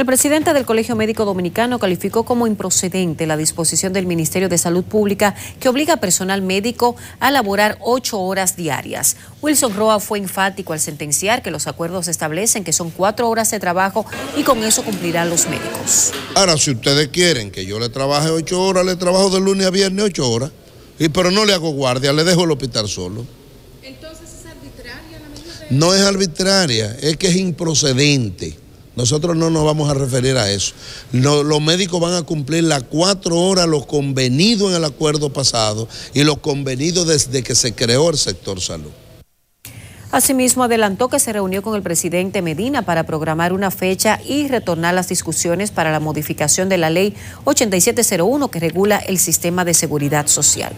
El presidente del Colegio Médico Dominicano calificó como improcedente la disposición del Ministerio de Salud Pública que obliga a personal médico a laborar ocho horas diarias. Wilson Roa fue enfático al sentenciar que los acuerdos establecen que son cuatro horas de trabajo y con eso cumplirán los médicos. Ahora, si ustedes quieren que yo le trabaje ocho horas, le trabajo de lunes a viernes ocho horas, y, pero no le hago guardia, le dejo el hospital solo. Entonces es arbitraria la medida. No es arbitraria, es que es improcedente. Nosotros no nos vamos a referir a eso. los médicos van a cumplir las cuatro horas, lo convenido en el acuerdo pasado y lo convenido desde que se creó el sector salud. Asimismo, adelantó que se reunió con el presidente Medina para programar una fecha y retornar las discusiones para la modificación de la ley 8701 que regula el sistema de seguridad social.